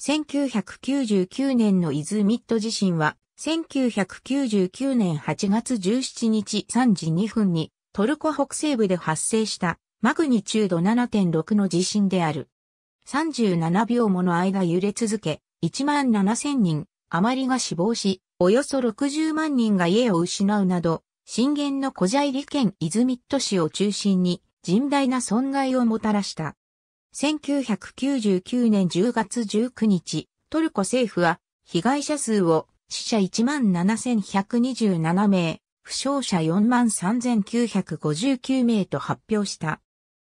1999年のイズミット地震は、1999年8月17日3時2分に、トルコ北西部で発生したマグニチュード7.6の地震である。37秒もの間揺れ続け、1万7000人余りが死亡し、およそ60万人が家を失うなど、震源の小材利県イズミット市を中心に甚大な損害をもたらした。1999年10月19日、トルコ政府は被害者数を死者17,127名、負傷者43,959名と発表した。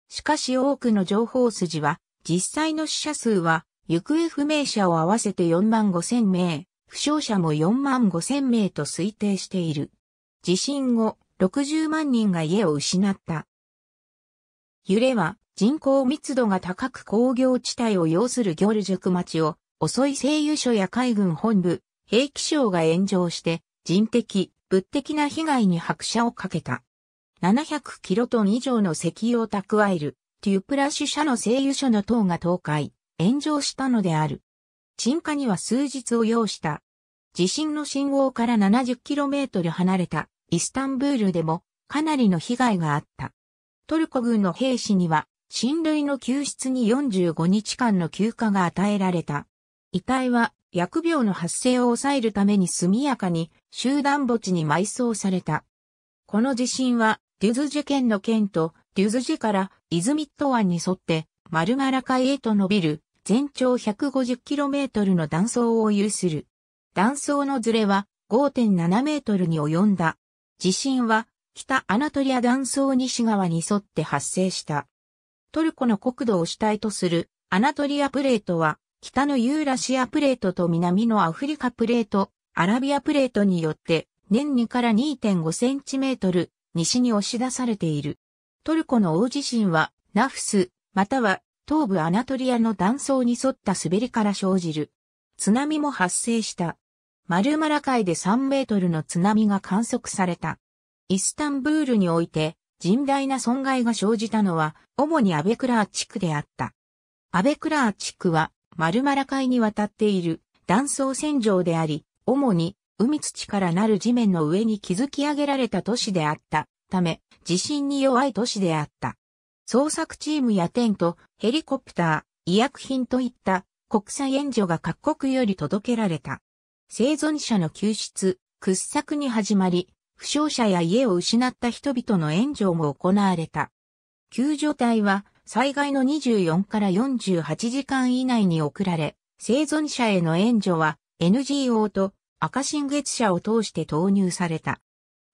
しかし多くの情報筋は、実際の死者数は、行方不明者を合わせて45,000名、負傷者も45,000名と推定している。地震後、60万人が家を失った。揺れは人口密度が高く工業地帯を要するギョル塾町を遅い製油所や海軍本部、兵器省が炎上して人的、物的な被害に拍車をかけた。700キロトン以上の石油を蓄えるテュプラシュ社の製油所の塔が倒壊、炎上したのである。沈下には数日を要した。地震の信号から7 0トル離れたイスタンブールでもかなりの被害があった。トルコ軍の兵士には、親類の救出に45日間の休暇が与えられた。遺体は薬病の発生を抑えるために速やかに集団墓地に埋葬された。この地震はデュズジュ県の県とデュズジュからイズミット湾に沿ってマルマラ海へと伸びる全長 150km の断層を有する。断層のずれは5.7メートルに及んだ。地震は北アナトリア断層西側に沿って発生した。トルコの国土を主体とするアナトリアプレートは、北のユーラシアプレートと南のアフリカプレート、アラビアプレートによって、年2から2.5センチメートル、西に押し出されている。トルコの大地震は、ナフス、または東部アナトリアの断層に沿った滑りから生じる。津波も発生した。マルマラ海で3メートルの津波が観測された。イスタンブールにおいて甚大な損害が生じたのは、主にアベクラー地区であった。アベクラー地区は、マルマラ海に渡っている断層線上であり、主に海土からなる地面の上に築き上げられた都市であったため、地震に弱い都市であった。捜索チームやテント、ヘリコプター、医薬品といった国際援助が各国より届けられた。生存者の救出、掘削に始まり、負傷者や家を失った人々の援助も行われた。救助隊は災害の24から48時間以内に送られ、生存者への援助は NGO と赤新月社を通して投入された。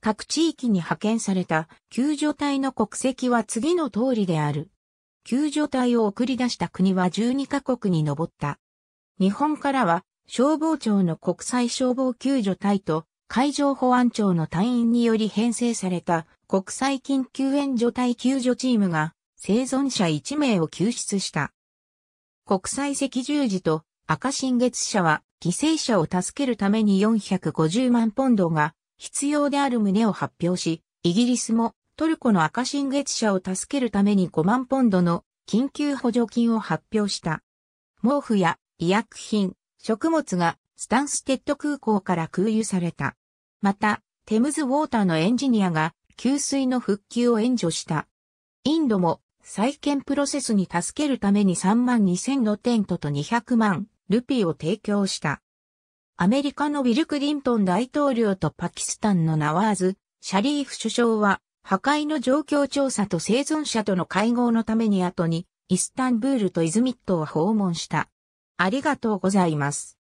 各地域に派遣された救助隊の国籍は次の通りである。救助隊を送り出した国は12カ国に上った。日本からは消防庁の国際消防救助隊と海上保安庁の隊員により編成された国際緊急援助隊救助チームが生存者1名を救出した。国際赤十字と赤新月社は犠牲者を助けるために450万ポンドが必要である旨を発表し、イギリスもトルコの赤新月社を助けるために5万ポンドの緊急補助金を発表した。毛布や医薬品、食物がスタンステッド空港から空輸された。また、テムズウォーターのエンジニアが給水の復旧を援助した。インドも再建プロセスに助けるために3万2000のテントと200万ルピーを提供した。アメリカのウィルクリントン大統領とパキスタンのナワーズ、シャリーフ首相は破壊の状況調査と生存者との会合のために後にイスタンブールとイズミットを訪問した。ありがとうございます。